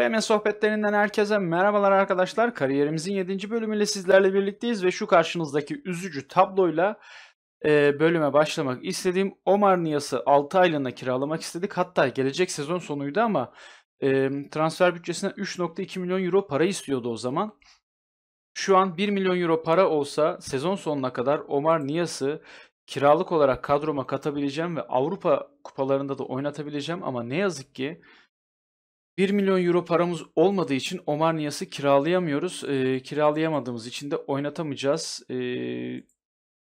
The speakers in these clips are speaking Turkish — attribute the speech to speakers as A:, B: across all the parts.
A: BM sohbetlerinden herkese merhabalar arkadaşlar. Kariyerimizin 7. bölümüyle sizlerle birlikteyiz ve şu karşınızdaki üzücü tabloyla e, bölüme başlamak istediğim Omar Niyas'ı 6 aylığına kiralamak istedik. Hatta gelecek sezon sonuydu ama e, transfer bütçesine 3.2 milyon euro para istiyordu o zaman. Şu an 1 milyon euro para olsa sezon sonuna kadar Omar Niyas'ı kiralık olarak kadroma katabileceğim ve Avrupa kupalarında da oynatabileceğim ama ne yazık ki 1 milyon euro paramız olmadığı için Omar Omarnias'ı kiralayamıyoruz. Ee, kiralayamadığımız için de oynatamayacağız. Ee,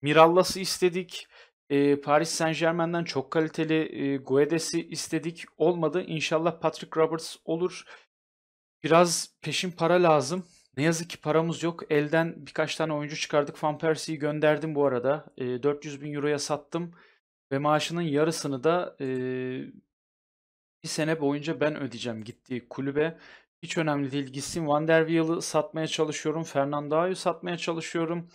A: Mirallas'ı istedik. Ee, Paris Saint Germain'den çok kaliteli e, Guedes'i istedik. Olmadı. İnşallah Patrick Roberts olur. Biraz peşin para lazım. Ne yazık ki paramız yok. Elden birkaç tane oyuncu çıkardık. Van Persie'yi gönderdim bu arada. E, ee, 400 bin euroya sattım. Ve maaşının yarısını da e, bir sene boyunca ben ödeyeceğim gittiği kulübe. Hiç önemli değil. Gitsin Van der Wiel'ı satmaya çalışıyorum. Fernando'yu satmaya çalışıyorum.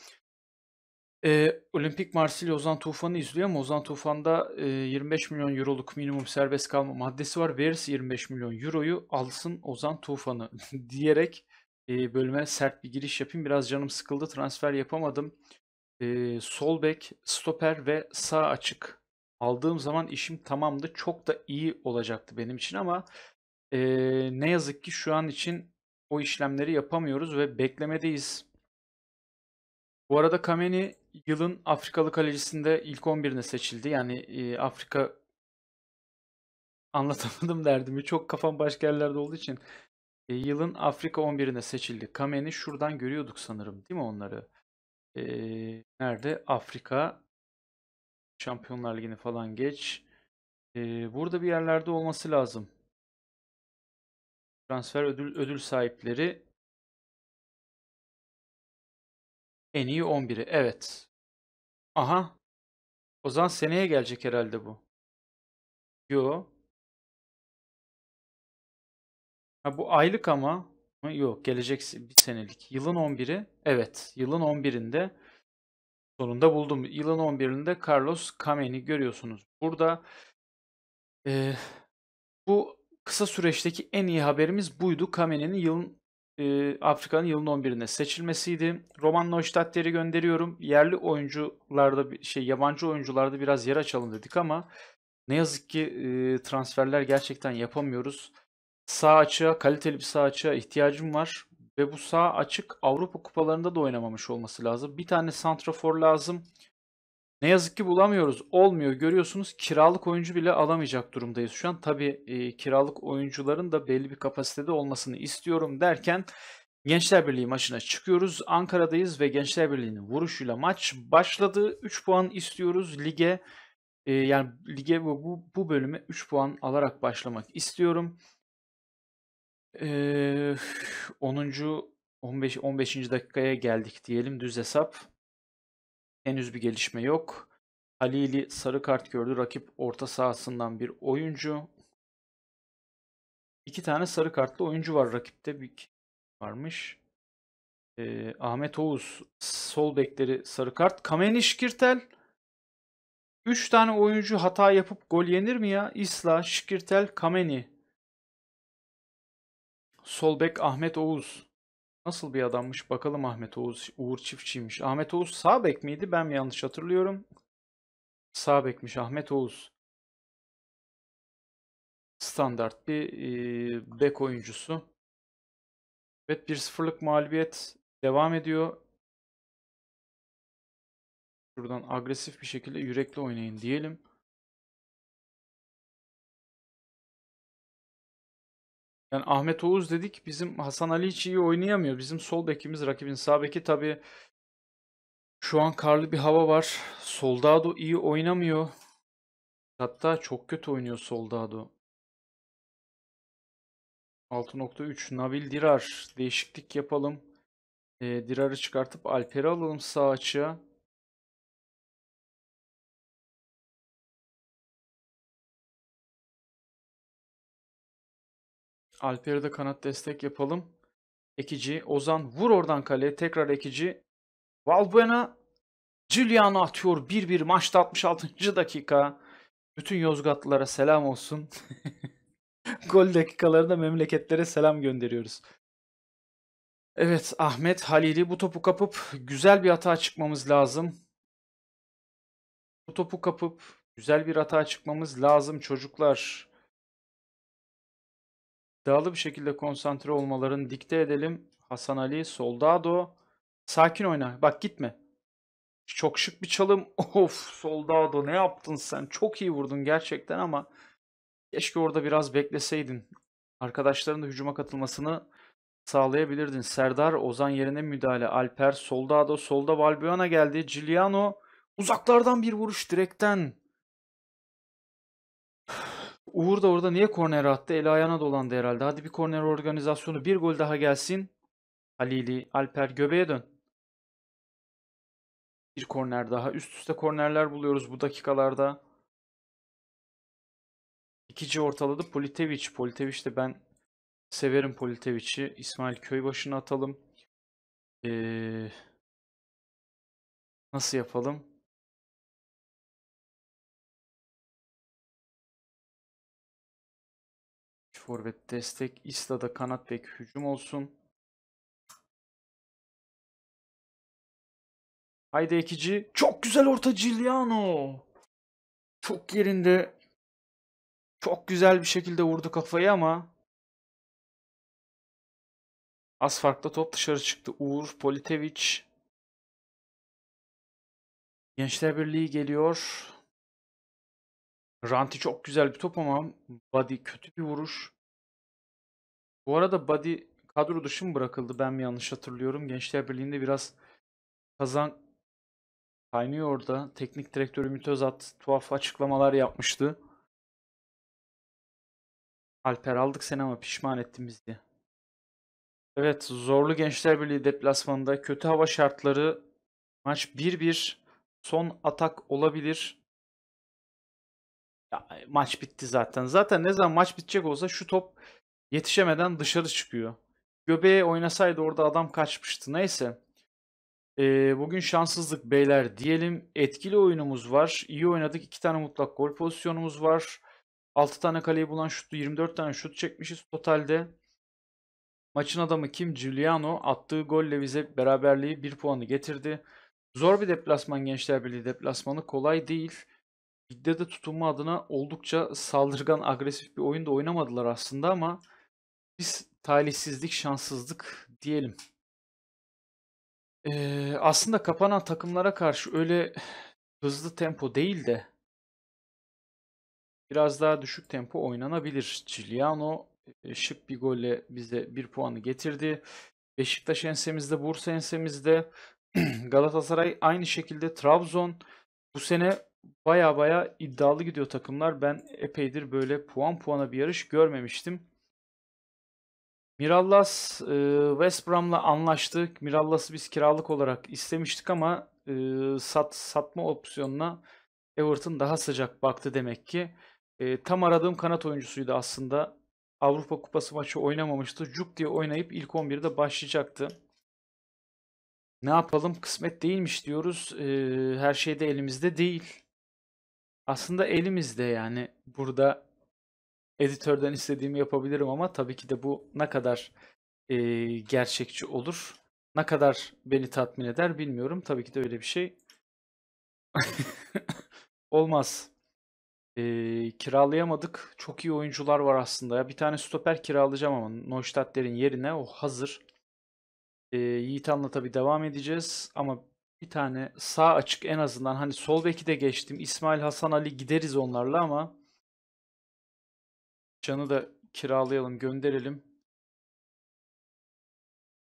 A: Ee, Olimpik Marsilya Ozan Tufan'ı izliyor ama Ozan Tufan'da e, 25 milyon euroluk minimum serbest kalma maddesi var. Verirse 25 milyon euroyu alsın Ozan Tufan'ı diyerek e, bölüme sert bir giriş yapayım. Biraz canım sıkıldı transfer yapamadım. E, sol bek, stoper ve sağ açık aldığım zaman işim tamamdı. Çok da iyi olacaktı benim için ama e, ne yazık ki şu an için o işlemleri yapamıyoruz ve beklemedeyiz. Bu arada Kameni yılın Afrikalı kalecisinde ilk 11'ine seçildi. Yani e, Afrika anlatamadım derdimi. Çok kafam başka yerlerde olduğu için. E, yılın Afrika 11'ine seçildi. Kameni şuradan görüyorduk sanırım değil mi onları? E, nerede? Afrika Şampiyonlar Ligi'ni
B: falan geç. Ee, burada bir yerlerde olması lazım. Transfer ödül ödül sahipleri en iyi 11'i. Evet. Aha. O zaman seneye gelecek herhalde bu. Yo. Ha, bu aylık ama. Yok gelecek bir senelik. Yılın 11'i. Evet.
A: Yılın 11'inde sonunda buldum. Yılın 11'inde Carlos Kamen'i görüyorsunuz. Burada e, bu kısa süreçteki en iyi haberimiz buydu. Kamen'in yılın e, Afrika'nın yılın 11'ine seçilmesiydi. Roman Neustadter'i gönderiyorum. Yerli oyuncularda şey yabancı oyuncularda biraz yer açalım dedik ama ne yazık ki e, transferler gerçekten yapamıyoruz. Sağ açığa, kaliteli bir sağ açığa ihtiyacım var. Ve bu sağ açık Avrupa kupalarında da oynamamış olması lazım. Bir tane santrafor lazım. Ne yazık ki bulamıyoruz. Olmuyor. Görüyorsunuz kiralık oyuncu bile alamayacak durumdayız şu an. Tabii e, kiralık oyuncuların da belli bir kapasitede olmasını istiyorum derken Gençler Birliği maçına çıkıyoruz. Ankara'dayız ve Gençler Birliği'nin vuruşuyla maç başladı. 3 puan istiyoruz lige. E, yani lige bu, bu, bu bölüme 3 puan alarak başlamak istiyorum. Ee, 10. 15 15. dakikaya geldik diyelim düz hesap. Henüz bir gelişme yok. Halili sarı kart gördü. Rakip orta sahasından bir oyuncu. İki tane sarı kartlı oyuncu var rakipte. Bir varmış. Ee, Ahmet Oğuz sol bekleri sarı kart. Kameniş Kirtel Üç tane oyuncu hata yapıp gol yenir mi ya? Isla, Şikirtel, Kameni. Sol bek Ahmet Oğuz. Nasıl bir adammış bakalım Ahmet Oğuz. Uğur Çiftçiymiş. Ahmet Oğuz sağ bek miydi? Ben mi yanlış hatırlıyorum? Sağ bekmiş Ahmet
B: Oğuz. Standart bir e, bek oyuncusu. Evet 1-0'lık mağlubiyet devam ediyor. Şuradan agresif bir şekilde yürekli oynayın diyelim. Yani Ahmet Oğuz dedik bizim Hasan Ali hiç iyi oynayamıyor. Bizim sol bekimiz rakibin sağ beki tabii şu an karlı bir hava var. Soldado iyi oynamıyor. Hatta çok kötü oynuyor Soldado. 6.3 Nabil Dirar değişiklik yapalım. E, Dirar'ı çıkartıp Alper'i alalım sağ açığa. Alper'e de kanat destek yapalım. Ekici. Ozan vur oradan kaleye. Tekrar Ekici.
A: Valbuena Giuliano atıyor 1-1 maçta 66. dakika. Bütün Yozgatlılara selam olsun. Gol dakikalarında memleketlere selam gönderiyoruz. Evet Ahmet Halil'i bu topu kapıp güzel bir hata çıkmamız lazım. Bu topu kapıp güzel bir hata çıkmamız lazım çocuklar. Dağılı bir şekilde konsantre olmalarını dikte edelim. Hasan Ali, Soldado. Sakin oyna. Bak gitme. Çok şık bir çalım. Of Soldado ne yaptın sen? Çok iyi vurdun gerçekten ama keşke orada biraz bekleseydin. Arkadaşların da hücuma katılmasını sağlayabilirdin. Serdar Ozan yerine müdahale. Alper Soldado solda Valbuena geldi. Giuliano uzaklardan bir vuruş direkten. Uğur da orada niye korner attı? El ayağına dolandı herhalde. Hadi bir korner organizasyonu bir gol daha gelsin. Halili, Alper göbeğe dön. Bir korner daha. Üst üste kornerler buluyoruz bu dakikalarda. İkinci ortaladı Politeviç, Politeviç de ben
B: severim Politeviçi. İsmail Köybaşı'na atalım. Ee, nasıl yapalım? forvet destek. İsta'da kanat bek hücum olsun. Haydi ekici. Çok güzel orta Giuliano. Çok yerinde. Çok güzel bir şekilde vurdu kafayı ama. Az farklı top dışarı çıktı. Uğur Politevic. Gençler Birliği geliyor. Ranti çok güzel bir top ama Buddy kötü bir vuruş.
A: Bu arada Buddy kadro dışı mı bırakıldı ben mi yanlış hatırlıyorum. Gençler Birliği'nde biraz kazan kaynıyor orada. Teknik direktörü Ümit Özat tuhaf açıklamalar yapmıştı. Alper aldık seni ama pişman ettin bizi diye. Evet zorlu Gençler Birliği deplasmanında kötü hava şartları maç 1-1 son atak olabilir. Ya, e, maç bitti zaten. Zaten ne zaman maç bitecek olsa şu top yetişemeden dışarı çıkıyor. Göbeğe oynasaydı orada adam kaçmıştı. Neyse. E, bugün şanssızlık beyler diyelim. Etkili oyunumuz var. İyi oynadık. 2 tane mutlak gol pozisyonumuz var. 6 tane kaleyi bulan şutlu 24 tane şut çekmişiz totalde. Maçın adamı kim? Giuliano attığı golle bize beraberliği 1 puanı getirdi. Zor bir deplasman Gençler Birliği deplasmanı kolay değil şiddete tutunma adına oldukça saldırgan, agresif bir oyunda oynamadılar aslında ama biz talihsizlik, şanssızlık diyelim. Ee, aslında kapanan takımlara karşı öyle hızlı tempo değil de biraz daha düşük tempo oynanabilir. Ciliano e, şık bir golle bize bir puanı getirdi. Beşiktaş ensemizde, Bursa ensemizde, Galatasaray aynı şekilde Trabzon bu sene baya baya iddialı gidiyor takımlar. Ben epeydir böyle puan puana bir yarış görmemiştim. Mirallas e, West Brom'la anlaştık. Mirallas'ı biz kiralık olarak istemiştik ama e, sat satma opsiyonuna Everton daha sıcak baktı demek ki. E, tam aradığım kanat oyuncusuydu aslında. Avrupa Kupası maçı oynamamıştı. Cuk diye oynayıp ilk 11'de başlayacaktı. Ne yapalım kısmet değilmiş diyoruz. her şey de elimizde değil. Aslında elimizde yani burada editörden istediğimi yapabilirim ama tabii ki de bu ne kadar e, gerçekçi olur, ne kadar beni tatmin eder bilmiyorum. Tabii ki de öyle bir şey olmaz. E, kiralayamadık. Çok iyi oyuncular var aslında. Ya. Bir tane stoper kiralayacağım ama Neustadtler'in yerine o hazır. E, Yiğit Anla tabii devam edeceğiz ama bir tane sağ açık en azından. Hani sol beki de geçtim. İsmail Hasan Ali gideriz
B: onlarla ama Can'ı da kiralayalım, gönderelim.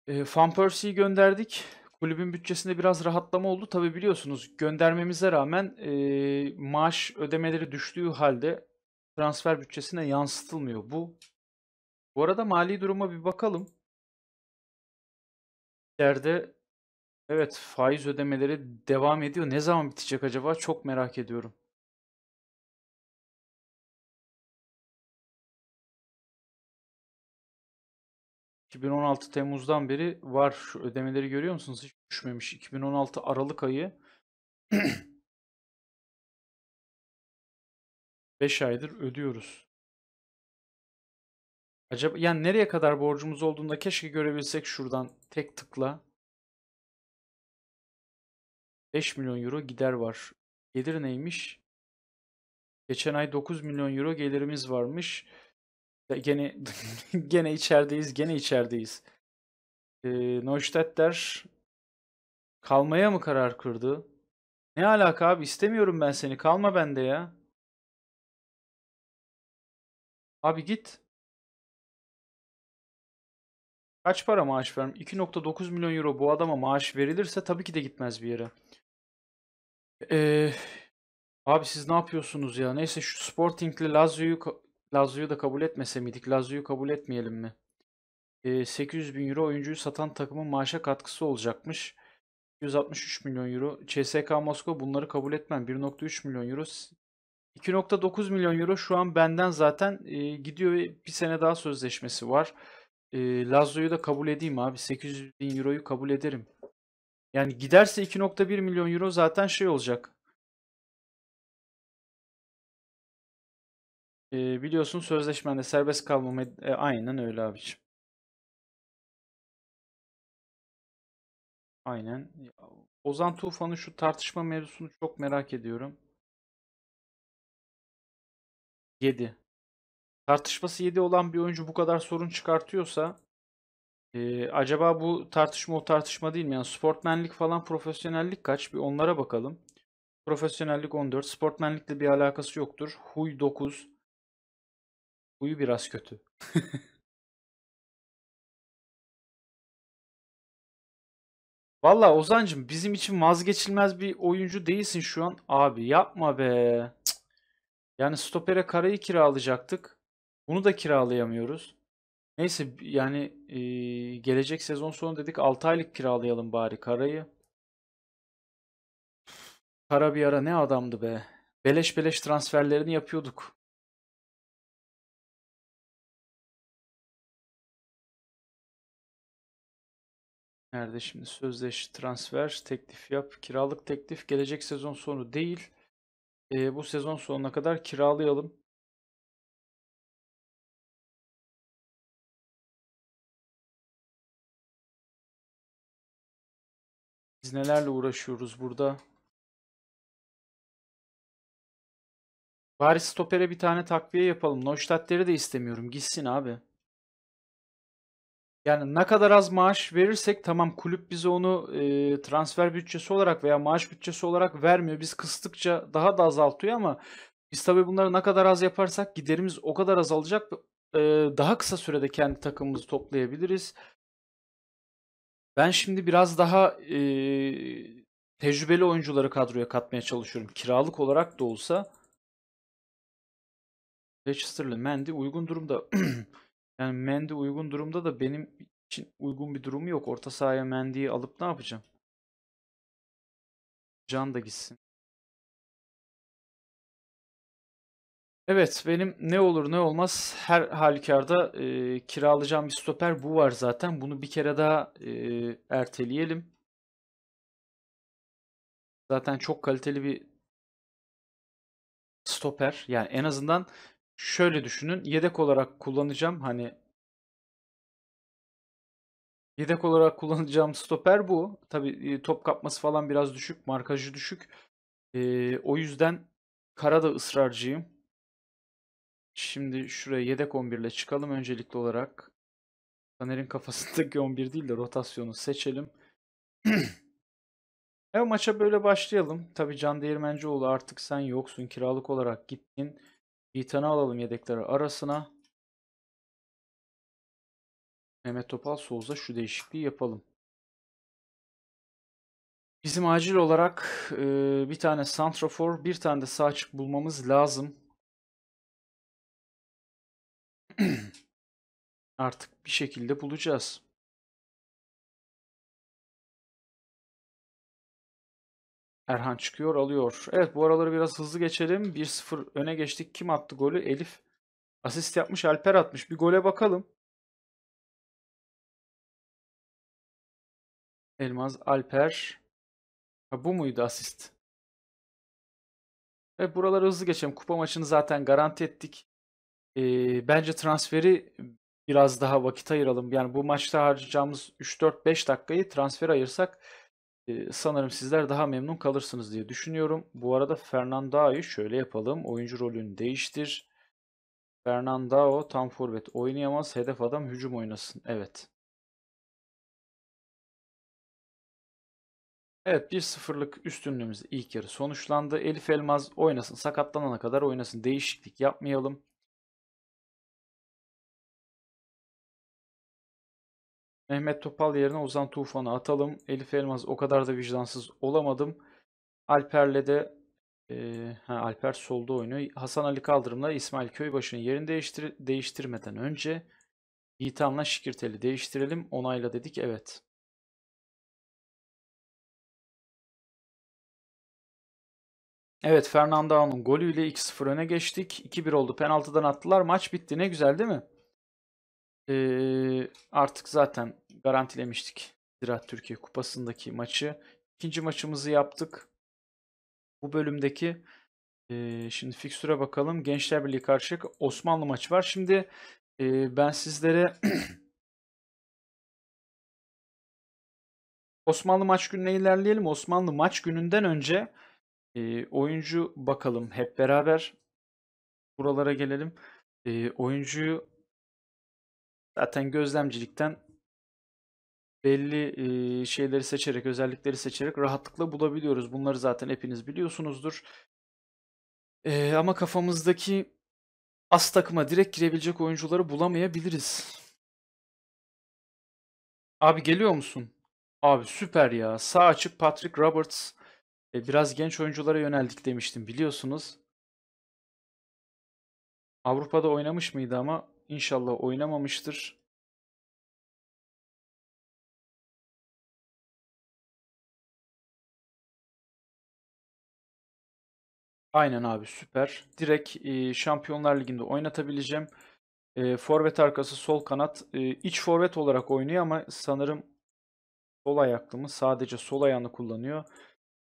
B: E, Van Persie'yi gönderdik. Kulübün bütçesinde
A: biraz rahatlama oldu. Tabi biliyorsunuz göndermemize rağmen e, maaş ödemeleri düştüğü halde transfer bütçesine yansıtılmıyor bu. Bu arada mali duruma bir bakalım. İçeride Evet,
B: faiz ödemeleri devam ediyor. Ne zaman bitecek acaba? Çok merak ediyorum. ...2016 Temmuz'dan beri var. Şu ödemeleri görüyor musunuz? Hiç düşmemiş. 2016 Aralık ayı... ...5 aydır ödüyoruz. Acaba yani nereye kadar borcumuz olduğunda keşke görebilsek şuradan tek tıkla. 5 milyon euro gider var. Gelir neymiş?
A: Geçen ay 9 milyon euro gelirimiz varmış. Gene gene içerideyiz, gene içerideyiz. Ee, Neustadtler
B: kalmaya mı karar kırdı? Ne alaka abi istemiyorum ben seni kalma bende ya. Abi git. Kaç para maaş vermem? 2.9 milyon euro bu adama maaş verilirse tabii ki
A: de gitmez bir yere. Eee, abi siz ne yapıyorsunuz ya? Neyse şu Sporting'le Lazio'yu ka- Lazio'yu da kabul etmese miydik? Lazio'yu kabul etmeyelim mi? Eee, 800 bin euro oyuncuyu satan takımın maaşa katkısı olacakmış. 163 milyon euro. CSKA Moskova bunları kabul etmem. 1.3 milyon euro. 2.9 milyon euro şu an benden zaten e, gidiyor ve bir sene daha sözleşmesi var. E, Lazio'yu da kabul edeyim abi. 800 bin euroyu kabul ederim. Yani giderse 2.1 milyon euro zaten şey olacak.
B: E, biliyorsun sözleşmende serbest kalmama e, aynen öyle abiciğim. Aynen. Ozan Tufan'ın şu tartışma mevzusunu çok merak ediyorum.
A: 7. Tartışması 7 olan bir oyuncu bu kadar sorun çıkartıyorsa ee, acaba bu tartışma o tartışma değil mi? Yani sportmenlik falan profesyonellik kaç? Bir onlara bakalım. Profesyonellik 14. Sportmenlikle bir alakası yoktur.
B: Huy 9. Huyu biraz kötü. Valla Ozancım bizim için vazgeçilmez bir oyuncu değilsin şu an. Abi yapma be.
A: Yani stopere karayı kiralayacaktık. Bunu da kiralayamıyoruz. Neyse yani e, gelecek sezon sonu dedik 6 aylık kiralayalım bari Kara'yı.
B: Kara bir ara ne adamdı be. Beleş beleş transferlerini yapıyorduk. Nerede şimdi sözleş transfer teklif yap kiralık teklif gelecek sezon sonu değil e, bu sezon sonuna kadar kiralayalım Biz nelerle uğraşıyoruz burada? Bari stopere bir tane takviye yapalım. Neustadtleri de istemiyorum. Gitsin abi.
A: Yani ne kadar az maaş verirsek tamam kulüp bize onu e, transfer bütçesi olarak veya maaş bütçesi olarak vermiyor. Biz kıstıkça daha da azaltıyor ama biz tabii bunları ne kadar az yaparsak giderimiz o kadar azalacak. E, daha kısa sürede kendi takımımızı toplayabiliriz. Ben şimdi biraz daha eee, tecrübeli oyuncuları kadroya katmaya çalışıyorum. Kiralık olarak da olsa Leicester'lı Mendy uygun durumda. yani Mendy uygun
B: durumda da benim için uygun bir durumu yok. Orta sahaya Mendy'yi alıp ne yapacağım? Can da gitsin. Evet, benim ne olur ne olmaz her halükarda eee, kiralayacağım bir stoper. Bu var zaten. Bunu bir kere daha, eee, erteleyelim. Zaten çok kaliteli bir stoper.
A: Yani en azından şöyle düşünün, yedek olarak kullanacağım, hani yedek olarak kullanacağım stoper bu. Tabii, top kapması falan biraz düşük, markajı düşük. Eee, o yüzden kara da ısrarcıyım. Şimdi şuraya yedek 11 ile çıkalım. Öncelikli olarak Taner'in kafasındaki 11 değil de rotasyonu seçelim. evet maça böyle başlayalım. Tabi Can Değirmencioğlu artık sen yoksun. Kiralık olarak gittin.
B: Bir tane alalım yedekleri arasına. Mehmet Topal Soğuz'a şu değişikliği yapalım.
A: Bizim acil olarak e, bir tane santrafor, bir tane de sağ açık bulmamız lazım.
B: artık bir şekilde bulacağız. Erhan çıkıyor alıyor. Evet bu araları biraz hızlı geçelim. 1-0 öne geçtik. Kim attı golü? Elif. Asist yapmış Alper atmış. Bir gole bakalım. Elmaz Alper. Ha, bu muydu asist? Evet, buraları hızlı geçelim. Kupa maçını
A: zaten garanti ettik. Eee, bence transferi biraz daha vakit ayıralım. Yani bu maçta harcayacağımız 3-4-5 dakikayı transfer ayırsak e, sanırım sizler daha memnun kalırsınız diye düşünüyorum. Bu arada Fernandao'yu şöyle yapalım. Oyuncu rolünü
B: değiştir. Fernandao tam forvet oynayamaz. Hedef adam hücum oynasın. Evet.
A: Evet 1-0'lık üstünlüğümüz ilk yarı sonuçlandı. Elif Elmaz oynasın. Sakatlanana kadar oynasın.
B: Değişiklik yapmayalım. Mehmet Topal yerine Ozan Tufan'ı atalım. Elif Elmaz o kadar da vicdansız
A: olamadım. Alper'le de e, ha, Alper solda oynuyor. Hasan Ali Kaldırım'la İsmail Köybaşı'nın yerini değiştir değiştirmeden önce Yiğitan'la
B: Şikirtel'i değiştirelim. Onayla dedik evet. Evet Fernando'nun golüyle 2-0 öne
A: geçtik. 2-1 oldu. Penaltıdan attılar. Maç bitti. Ne güzel değil mi? Ee, artık zaten garantilemiştik Ziraat Türkiye Kupası'ndaki maçı. İkinci maçımızı yaptık. Bu bölümdeki e, şimdi fikstüre bakalım. Gençler Birliği karşı Osmanlı maçı var. Şimdi e, ben sizlere Osmanlı maç gününe ilerleyelim. Osmanlı maç gününden önce e, oyuncu bakalım hep beraber. Buralara gelelim. E, oyuncuyu Zaten gözlemcilikten belli şeyleri seçerek, özellikleri seçerek rahatlıkla bulabiliyoruz. Bunları zaten hepiniz biliyorsunuzdur. Ee, ama kafamızdaki as takıma direkt girebilecek oyuncuları bulamayabiliriz. Abi geliyor musun? Abi süper ya. Sağ açık Patrick Roberts. Ee, biraz genç oyunculara yöneldik demiştim biliyorsunuz.
B: Avrupa'da oynamış mıydı ama İnşallah oynamamıştır. Aynen abi süper. Direkt
A: e, Şampiyonlar Ligi'nde oynatabileceğim. E, forvet arkası sol kanat. E, iç forvet olarak oynuyor ama sanırım sol ayaklı mı? Sadece sol ayağını kullanıyor.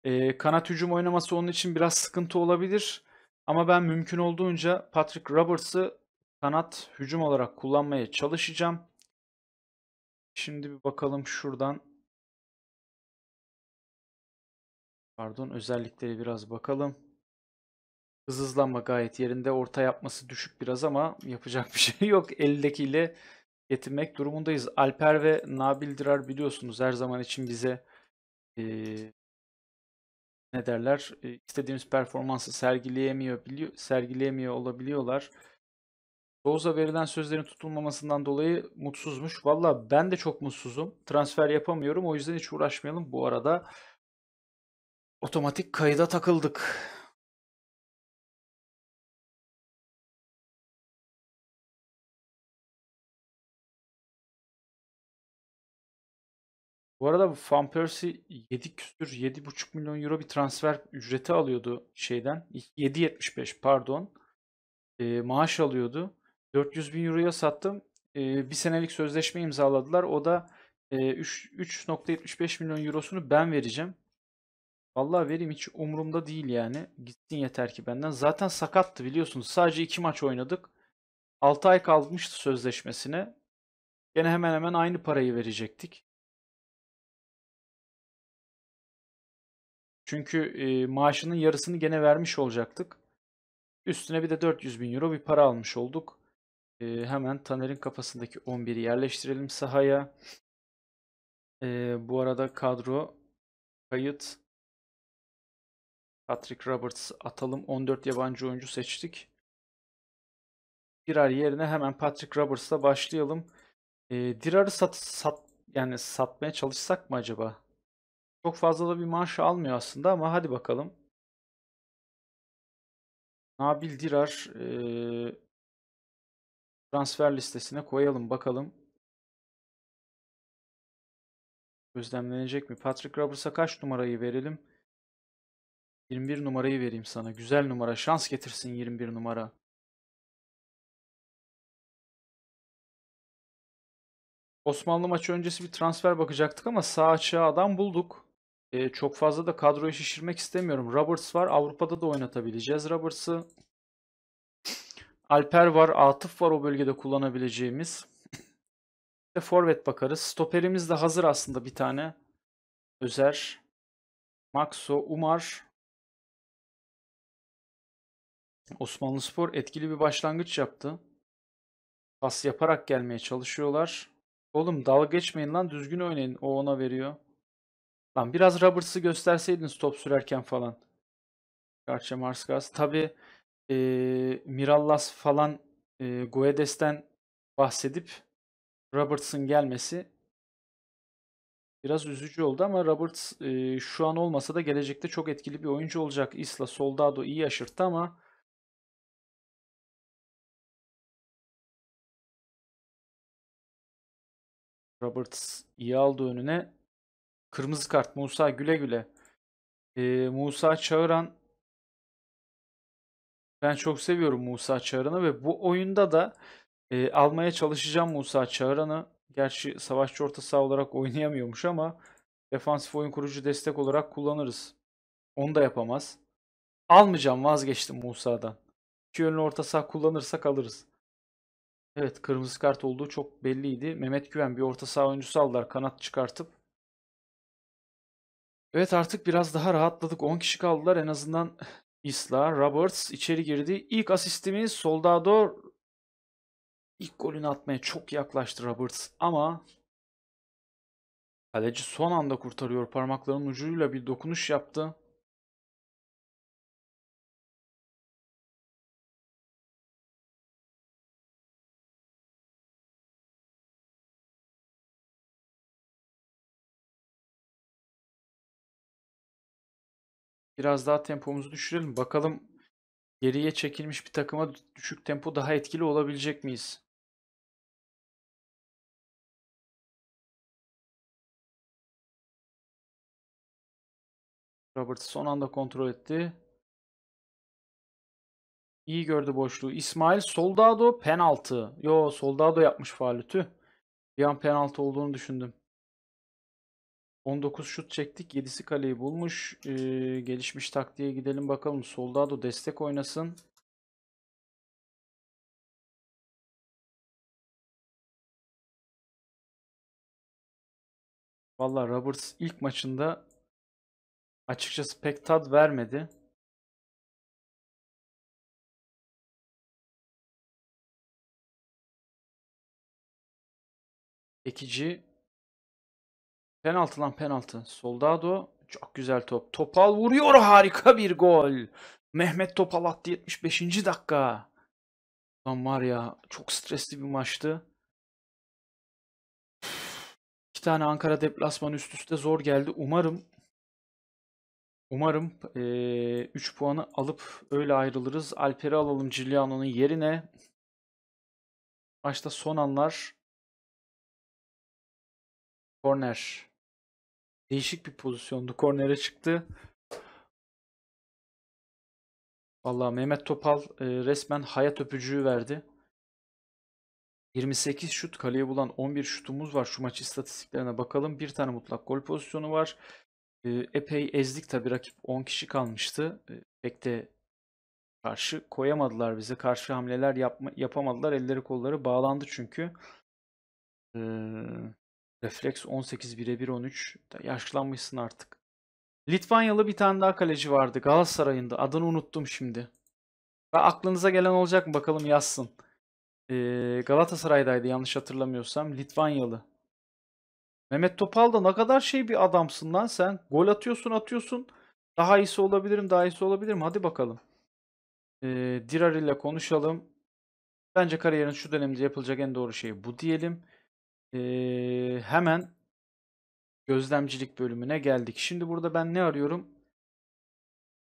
A: E, kanat hücum oynaması onun için biraz sıkıntı olabilir. Ama ben mümkün olduğunca Patrick Roberts'ı kanat hücum olarak kullanmaya çalışacağım.
B: Şimdi bir bakalım şuradan. Pardon özellikleri biraz bakalım. Hız hızlanma gayet
A: yerinde. Orta yapması düşük biraz ama yapacak bir şey yok. Eldekiyle yetinmek durumundayız. Alper ve Nabil Dirar biliyorsunuz her zaman için bize e, ne derler e, istediğimiz performansı sergileyemiyor biliyor, sergileyemiyor olabiliyorlar. Rose'a verilen sözlerin tutulmamasından dolayı mutsuzmuş. Valla ben de çok mutsuzum. Transfer yapamıyorum. O yüzden hiç uğraşmayalım. Bu arada
B: otomatik kayıda takıldık. Bu arada Van Persie 7 küsür
A: 7,5 milyon euro bir transfer ücreti alıyordu şeyden. 7.75 pardon. E, maaş alıyordu. 400 bin euroya sattım. E, bir senelik sözleşme imzaladılar. O da e, 3.75 milyon eurosunu ben vereceğim. Vallahi vereyim hiç umurumda değil yani. Gitsin yeter ki benden. Zaten sakattı biliyorsunuz.
B: Sadece 2 maç oynadık. 6 ay kalmıştı sözleşmesine. Gene hemen hemen aynı parayı verecektik. Çünkü e, maaşının yarısını gene vermiş olacaktık. Üstüne
A: bir de 400 bin euro bir para almış olduk. Ee, hemen Taner'in kafasındaki 11'i yerleştirelim sahaya. Ee, bu arada kadro kayıt Patrick Roberts atalım. 14 yabancı oyuncu seçtik. Dirar yerine hemen Patrick Roberts'la başlayalım. Ee, Dirar'ı sat, sat yani satmaya çalışsak mı acaba? Çok fazla da bir maaş almıyor aslında ama hadi bakalım. Nabil Dirar
B: e, transfer listesine koyalım bakalım. Gözlemlenecek mi? Patrick Roberts'a kaç numarayı verelim? 21 numarayı vereyim sana. Güzel numara. Şans getirsin 21 numara. Osmanlı maçı öncesi bir transfer bakacaktık ama sağ açığa adam bulduk. Ee, çok
A: fazla da kadroyu şişirmek istemiyorum. Roberts var. Avrupa'da da oynatabileceğiz Roberts'ı. Alper var, Atıf var o bölgede kullanabileceğimiz.
B: İşte forvet bakarız. Stoperimiz de hazır aslında bir tane. Özer, Maxo, Umar. Osmanlı Spor etkili bir başlangıç yaptı. Pas yaparak gelmeye çalışıyorlar.
A: Oğlum dalga geçmeyin lan düzgün oynayın. O ona veriyor. Lan biraz Roberts'ı gösterseydiniz top sürerken falan. Garcia Marskas. Tabii e, Mirallas falan e, Guedes'ten bahsedip Robertson gelmesi biraz üzücü oldu ama Roberts e, şu an
B: olmasa da gelecekte çok etkili bir oyuncu olacak. Isla Soldado iyi aşırttı ama Roberts iyi aldı önüne. Kırmızı kart Musa güle güle.
A: E, Musa Çağıran ben çok seviyorum Musa Çağrı'nı ve bu oyunda da e, almaya çalışacağım Musa Çağrı'nı. Gerçi savaşçı orta saha olarak oynayamıyormuş ama defansif oyun kurucu destek olarak kullanırız. Onu da yapamaz. Almayacağım vazgeçtim Musa'dan. İki yönlü orta saha kullanırsak alırız. Evet kırmızı kart olduğu çok belliydi. Mehmet Güven bir orta saha oyuncusu aldılar kanat çıkartıp. Evet artık biraz daha rahatladık. 10 kişi kaldılar en azından Isla, Roberts içeri girdi. İlk asistimiz Soldado ilk golünü atmaya çok yaklaştı Roberts
B: ama kaleci son anda kurtarıyor. Parmaklarının ucuyla bir dokunuş yaptı. Biraz daha tempomuzu düşürelim. Bakalım geriye çekilmiş bir takıma düşük tempo daha etkili olabilecek miyiz? Robert son anda kontrol etti. İyi gördü
A: boşluğu. İsmail Soldado penaltı. Yo Soldado yapmış faalü. Bir an penaltı olduğunu düşündüm. 19 şut çektik. 7'si kaleyi bulmuş.
B: Ee, gelişmiş taktiğe gidelim bakalım. Solda da destek oynasın. Valla Roberts ilk maçında açıkçası pek tad vermedi. Ekici Penaltı lan penaltı. Soldado çok güzel
A: top. Topal vuruyor harika bir gol. Mehmet Topal attı 75. dakika. Lan var ya çok stresli bir maçtı. İki tane Ankara deplasmanı üst üste zor geldi. Umarım Umarım e, 3 puanı alıp öyle ayrılırız. Alper'i alalım
B: Giuliano'nun yerine. Maçta son anlar. Corner. Değişik bir pozisyondu. Kornere çıktı. Valla Mehmet Topal e, resmen
A: hayat öpücüğü verdi. 28 şut kaleye bulan 11 şutumuz var. Şu maç istatistiklerine bakalım. Bir tane mutlak gol pozisyonu var. E, epey ezdik tabi rakip 10 kişi kalmıştı. E, pek de karşı koyamadılar bize. Karşı hamleler yapma, yapamadılar. Elleri kolları bağlandı çünkü. E, Refleks 18 birebir 13. Yaşlanmışsın artık. Litvanyalı bir tane daha kaleci vardı. Galatasaray'ında. Adını unuttum şimdi. Aklınıza gelen olacak mı bakalım yazsın. Ee, Galatasaray'daydı yanlış hatırlamıyorsam. Litvanyalı. Mehmet Topal da ne kadar şey bir adamsın lan sen. Gol atıyorsun atıyorsun. Daha iyisi olabilirim daha iyisi olabilirim. Hadi bakalım. Ee, Dirar ile konuşalım. Bence kariyerin şu dönemde yapılacak en doğru şey bu diyelim. Ee, hemen gözlemcilik bölümüne geldik. Şimdi burada ben ne arıyorum?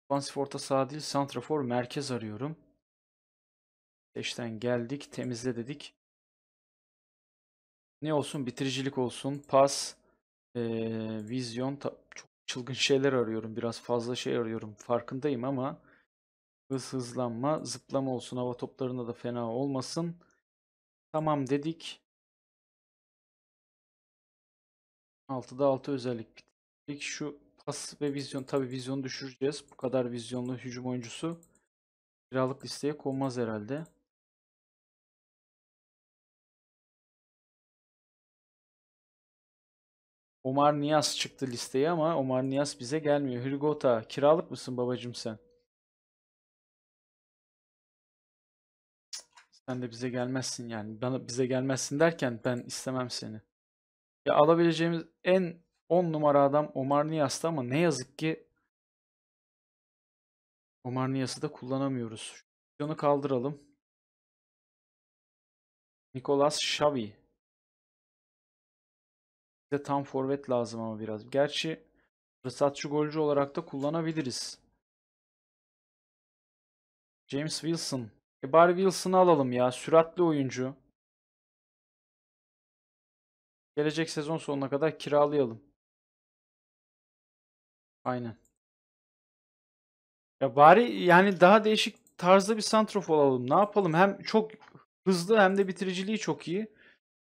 B: Ofansif orta saha değil, santrafor merkez arıyorum. Eşten geldik, temizle dedik. Ne olsun?
A: Bitiricilik olsun, pas, ee, vizyon. Çok çılgın şeyler arıyorum, biraz fazla şey arıyorum. Farkındayım ama hız hızlanma, zıplama olsun,
B: hava toplarında da fena olmasın. Tamam dedik. 6'da 6 özellik bittik. Şu pas ve vizyon. Tabi vizyonu düşüreceğiz. Bu kadar vizyonlu hücum oyuncusu kiralık listeye konmaz herhalde. Omar Niyaz çıktı listeye ama Omar Niyaz bize gelmiyor. Hürgota kiralık mısın babacım sen?
A: Sen de bize gelmezsin yani. Bana bize gelmezsin derken ben istemem seni. Ya alabileceğimiz en 10 numara adam Omar Niyas'tı ama ne yazık ki
B: Omar Niyas'ı da kullanamıyoruz. Şunu kaldıralım. Nicolas Xavi. Bize tam forvet lazım ama biraz. Gerçi fırsatçı golcü olarak da kullanabiliriz. James Wilson. E bari Wilson'ı alalım ya. Süratli oyuncu. Gelecek sezon sonuna kadar kiralayalım. Aynen. Ya bari yani daha değişik tarzda bir santrofor
A: alalım. Ne yapalım? Hem çok hızlı hem de bitiriciliği çok iyi.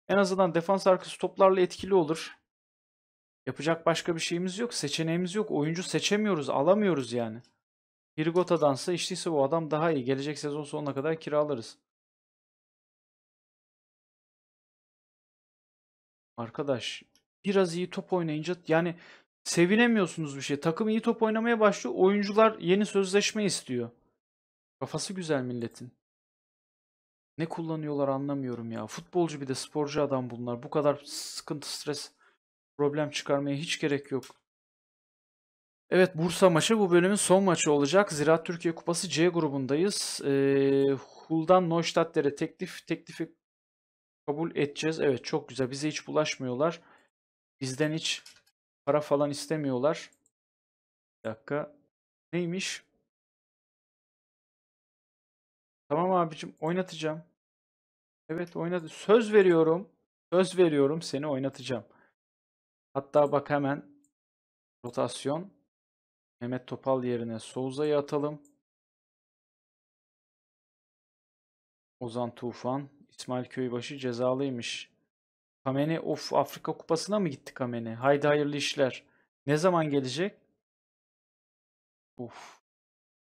A: En azından defans arkası toplarla etkili olur. Yapacak başka bir şeyimiz yok. Seçeneğimiz yok. Oyuncu
B: seçemiyoruz. Alamıyoruz yani. işte ise o adam daha iyi. Gelecek sezon sonuna kadar kiralarız. Arkadaş biraz iyi top oynayınca yani sevinemiyorsunuz bir şey. Takım iyi
A: top oynamaya başlıyor. Oyuncular yeni sözleşme istiyor. Kafası güzel milletin. Ne kullanıyorlar anlamıyorum ya. Futbolcu bir de sporcu adam bunlar. Bu kadar sıkıntı, stres, problem çıkarmaya hiç gerek yok. Evet Bursa maçı bu bölümün son maçı olacak. Ziraat Türkiye Kupası C grubundayız. Ee, Hul'dan Neustadter'e teklif teklifi Kabul edeceğiz. Evet çok güzel. Bize hiç
B: bulaşmıyorlar. Bizden hiç para falan istemiyorlar. Bir dakika. Neymiş? Tamam abicim oynatacağım. Evet oynat. Söz veriyorum. Söz veriyorum seni oynatacağım. Hatta bak hemen rotasyon. Mehmet Topal yerine Souza'yı atalım. Ozan Tufan İsmail Köybaşı cezalıymış. Kameni
A: of Afrika Kupası'na mı gitti Kameni? Haydi hayırlı işler. Ne zaman gelecek? Of.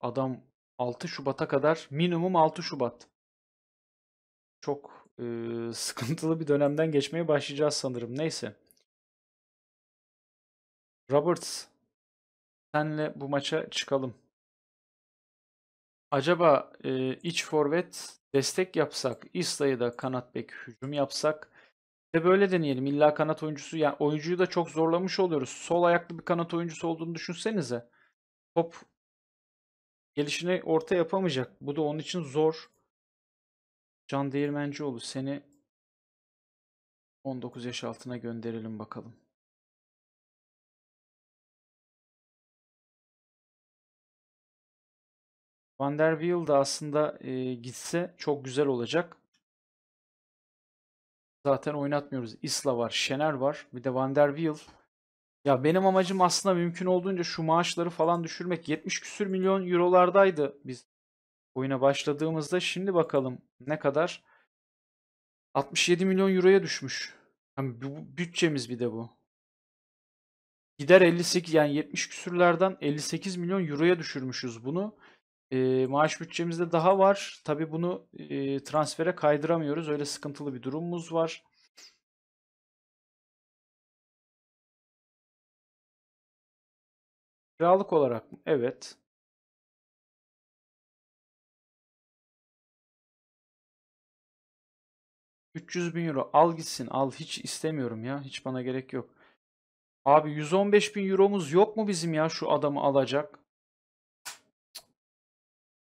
A: Adam 6 Şubat'a kadar minimum 6
B: Şubat. Çok e, sıkıntılı bir dönemden geçmeye başlayacağız sanırım. Neyse. Roberts senle bu maça çıkalım. Acaba e, iç
A: forvet destek yapsak, İsta'yı da kanat bek hücum yapsak ve böyle deneyelim. İlla kanat oyuncusu yani oyuncuyu da çok zorlamış oluyoruz. Sol ayaklı bir kanat oyuncusu olduğunu düşünsenize.
B: Top gelişini orta yapamayacak. Bu da onun için zor. Can Değirmencioğlu seni 19 yaş altına gönderelim bakalım. Van der Wiel de aslında e, gitse çok güzel olacak. Zaten oynatmıyoruz. Isla
A: var, Şener var. Bir de Van der Wiel. Ya benim amacım aslında mümkün olduğunca şu maaşları falan düşürmek. 70 küsür milyon eurolardaydı biz oyuna başladığımızda. Şimdi bakalım ne kadar. 67 milyon euroya düşmüş. Yani bu, bütçemiz bir de bu. Gider 58 yani 70 küsürlerden 58 milyon euroya düşürmüşüz bunu. E, maaş bütçemizde daha var. Tabii
B: bunu e, transfere kaydıramıyoruz. Öyle sıkıntılı bir durumumuz var. Kiralık olarak mı? Evet. ...300 bin euro al gitsin al hiç istemiyorum
A: ya hiç bana gerek yok. Abi 115 bin euromuz yok mu bizim ya şu adamı alacak?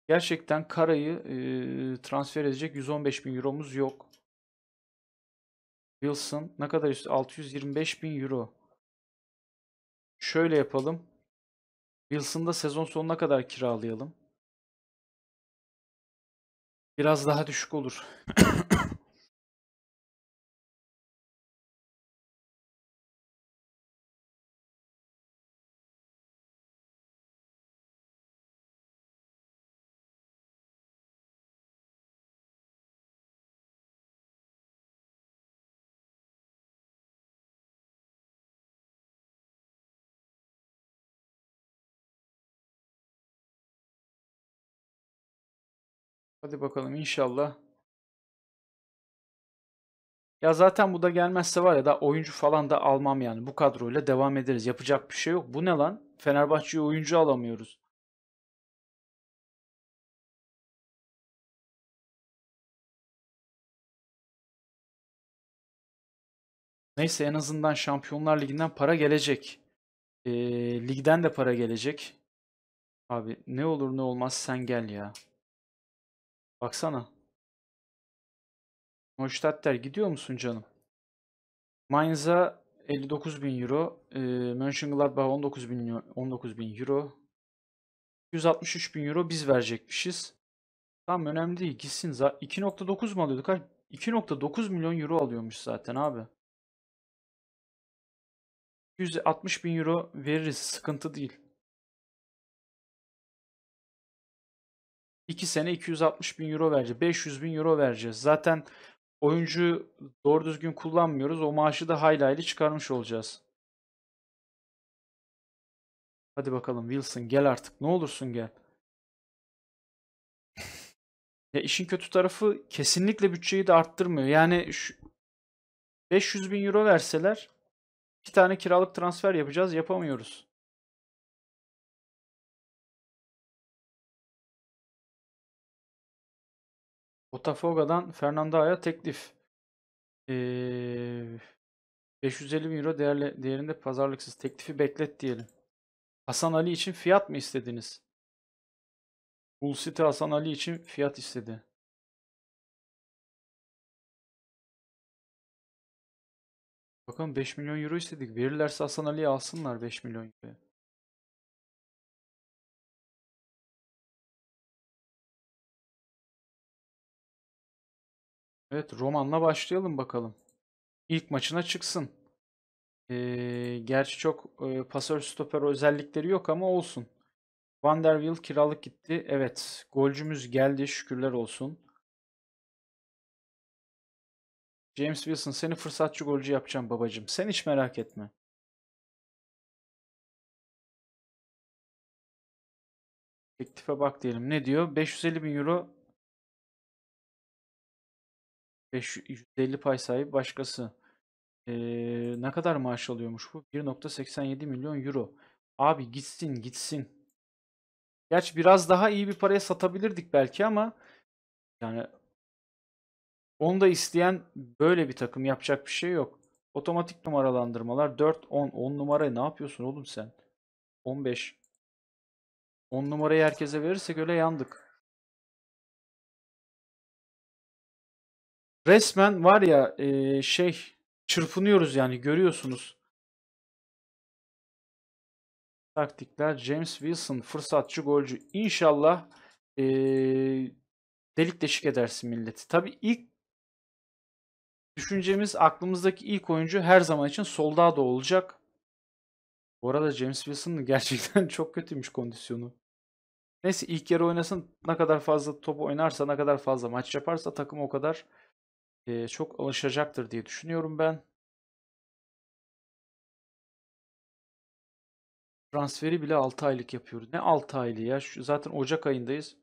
A: Gerçekten Kara'yı e, transfer edecek 115 bin euromuz yok. Wilson ne kadar
B: üstü? 625 bin euro. Şöyle yapalım. Wilson'da sezon sonuna kadar kiralayalım. Biraz daha düşük olur. Hadi bakalım inşallah. Ya zaten bu da gelmezse var ya
A: da oyuncu falan da almam yani. Bu kadroyla devam ederiz. Yapacak bir şey yok. Bu ne lan? Fenerbahçe'ye
B: oyuncu alamıyoruz. Neyse en azından Şampiyonlar Ligi'nden para gelecek. E, ligden de para gelecek. Abi ne olur ne olmaz sen gel ya. Baksana. Neustadt gidiyor musun canım?
A: Mainz'a 59 bin euro. E, Mönchengladbach 19 bin, 19 bin euro. 163 bin euro biz verecekmişiz. Tamam önemli değil gitsin. 2.9 mu alıyorduk? 2.9 milyon euro alıyormuş zaten abi.
B: 160 bin euro veririz sıkıntı değil. 2 sene 260 bin euro vereceğiz.
A: 500 bin euro vereceğiz. Zaten oyuncu doğru düzgün kullanmıyoruz. O maaşı da
B: hayli hayli çıkarmış olacağız. Hadi bakalım Wilson gel artık. Ne olursun gel. ya işin
A: kötü tarafı kesinlikle bütçeyi de arttırmıyor. Yani şu 500 bin euro
B: verseler iki tane kiralık transfer yapacağız yapamıyoruz. Botafoga'dan Fernando'ya teklif. Ee,
A: 550 bin euro değerli, değerinde pazarlıksız teklifi beklet diyelim. Hasan Ali için
B: fiyat mı istediniz? Hull City Hasan Ali için fiyat istedi. Bakın 5 milyon euro istedik. Verirlerse Hasan Ali'yi alsınlar 5 milyon euro. Evet Roman'la başlayalım bakalım. İlk maçına çıksın.
A: Ee, gerçi çok e, pasör stoper özellikleri yok ama olsun. Van der Wiel kiralık gitti. Evet golcümüz geldi şükürler olsun.
B: James Wilson seni fırsatçı golcü yapacağım babacım. Sen hiç merak etme. Teklife bak diyelim. Ne diyor? 550 bin euro 550 pay sahibi başkası. Ee,
A: ne kadar maaş alıyormuş bu? 1.87 milyon euro. Abi gitsin gitsin. Gerçi biraz daha iyi bir paraya satabilirdik belki ama yani onu da isteyen böyle bir takım yapacak bir şey yok. Otomatik numaralandırmalar 4 10 10 numarayı ne yapıyorsun oğlum sen? 15
B: 10 numarayı herkese verirsek öyle yandık. Resmen var ya e, şey çırpınıyoruz yani görüyorsunuz. Taktikler James
A: Wilson fırsatçı golcü. İnşallah e, delik deşik edersin milleti. Tabi ilk düşüncemiz aklımızdaki ilk oyuncu her zaman için solda da olacak. Bu arada James Wilson gerçekten çok kötüymüş kondisyonu. Neyse ilk yarı oynasın ne kadar fazla top oynarsa ne kadar fazla
B: maç yaparsa takım o kadar e, çok alışacaktır diye düşünüyorum ben. Transferi bile 6 aylık yapıyoruz. Ne 6 aylığı ya? Şu, zaten Ocak ayındayız.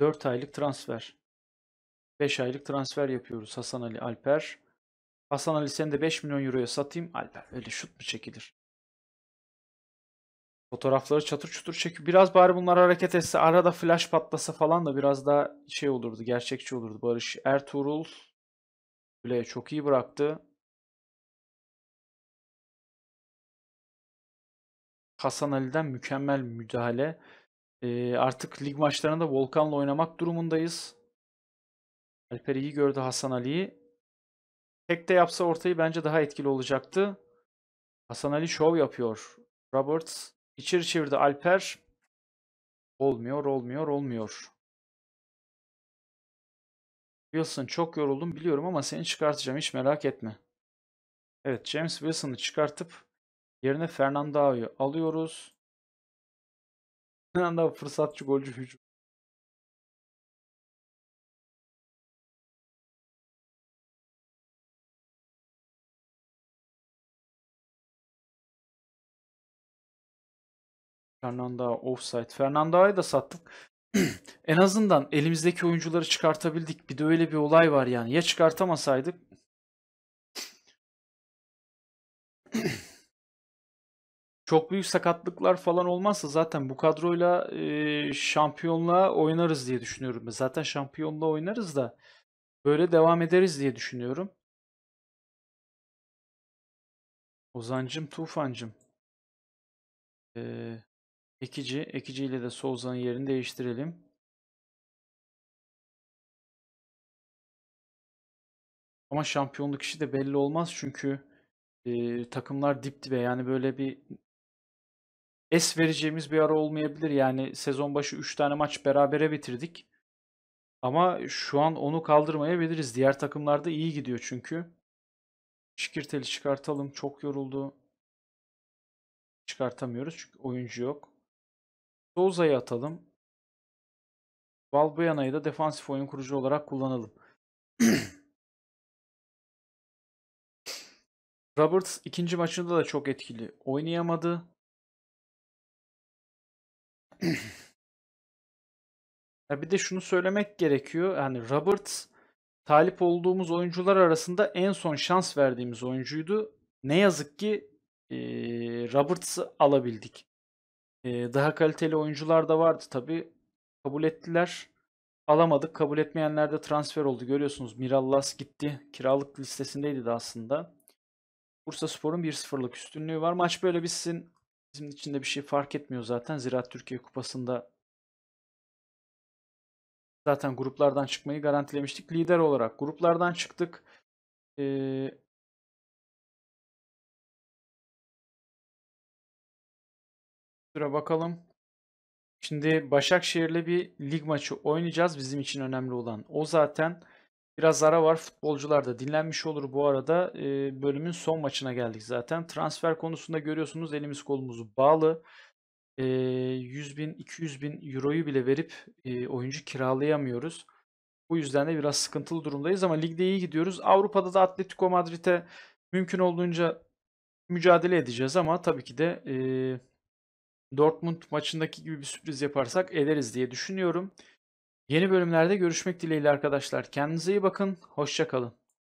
B: 4 aylık transfer.
A: 5 aylık transfer yapıyoruz Hasan Ali Alper. Hasan Ali sen de 5 milyon euroya satayım. Alper öyle şut mu çekilir? Fotoğrafları çatır çutur çekiyor. Biraz bari bunlar hareket etse arada flash patlasa falan da biraz daha şey olurdu. Gerçekçi
B: olurdu. Barış Ertuğrul bile çok iyi bıraktı. Hasan Ali'den mükemmel müdahale. E, artık lig maçlarında Volkan'la oynamak durumundayız.
A: Alper iyi gördü Hasan Ali'yi. Tek de yapsa ortayı bence daha etkili
B: olacaktı. Hasan Ali şov yapıyor. Roberts içeri çevirdi Alper. Olmuyor, olmuyor, olmuyor. Wilson çok yoruldum biliyorum ama seni çıkartacağım hiç merak etme. Evet James Wilson'ı çıkartıp yerine Fernando'yu alıyoruz. Fernando fırsatçı golcü hücum. Fernanda offside. Fernanda'yı da sattık. En azından elimizdeki oyuncuları çıkartabildik.
A: Bir de öyle bir olay var yani. Ya çıkartamasaydık çok büyük sakatlıklar falan olmazsa zaten bu kadroyla e, şampiyonla oynarız diye düşünüyorum. Zaten şampiyonla oynarız
B: da böyle devam ederiz diye düşünüyorum. Ozancım, Tufancım. Ee, Ekici. Ekici ile de Souza'nın yerini değiştirelim. Ama şampiyonluk işi de belli olmaz çünkü e, takımlar dip dibe yani böyle bir es vereceğimiz bir ara
A: olmayabilir. Yani sezon başı 3 tane maç berabere bitirdik. Ama şu an onu kaldırmayabiliriz. Diğer takımlarda iyi gidiyor çünkü. Şikirteli çıkartalım. Çok yoruldu. Çıkartamıyoruz çünkü oyuncu yok.
B: Souza'yı atalım. Valbuena'yı da defansif oyun kurucu olarak kullanalım. Roberts ikinci maçında da çok etkili oynayamadı. ya bir de şunu söylemek gerekiyor. Yani
A: Roberts talip olduğumuz oyuncular arasında en son şans verdiğimiz oyuncuydu. Ne yazık ki e, Roberts'ı alabildik. Ee, daha kaliteli oyuncular da vardı tabi. Kabul ettiler. Alamadık. Kabul etmeyenler de transfer oldu. Görüyorsunuz Mirallas gitti. Kiralık listesindeydi de aslında. Bursa Spor'un 1-0'lık üstünlüğü var. Maç böyle bitsin. Bizim için de bir şey fark etmiyor zaten. Ziraat
B: Türkiye Kupası'nda zaten gruplardan çıkmayı garantilemiştik. Lider olarak gruplardan çıktık. Ee, Süre bakalım. Şimdi Başakşehir'le bir lig maçı oynayacağız. Bizim için önemli olan o
A: zaten. Biraz ara var. Futbolcular da dinlenmiş olur bu arada. Ee, bölümün son maçına geldik zaten. Transfer konusunda görüyorsunuz elimiz kolumuzu bağlı. Ee, 100 bin, 200 bin euroyu bile verip e, oyuncu kiralayamıyoruz. Bu yüzden de biraz sıkıntılı durumdayız ama ligde iyi gidiyoruz. Avrupa'da da Atletico Madrid'e mümkün olduğunca mücadele edeceğiz ama tabii ki de... E, Dortmund maçındaki gibi bir sürpriz yaparsak ederiz diye düşünüyorum. Yeni bölümlerde görüşmek dileğiyle arkadaşlar. Kendinize iyi bakın. Hoşçakalın.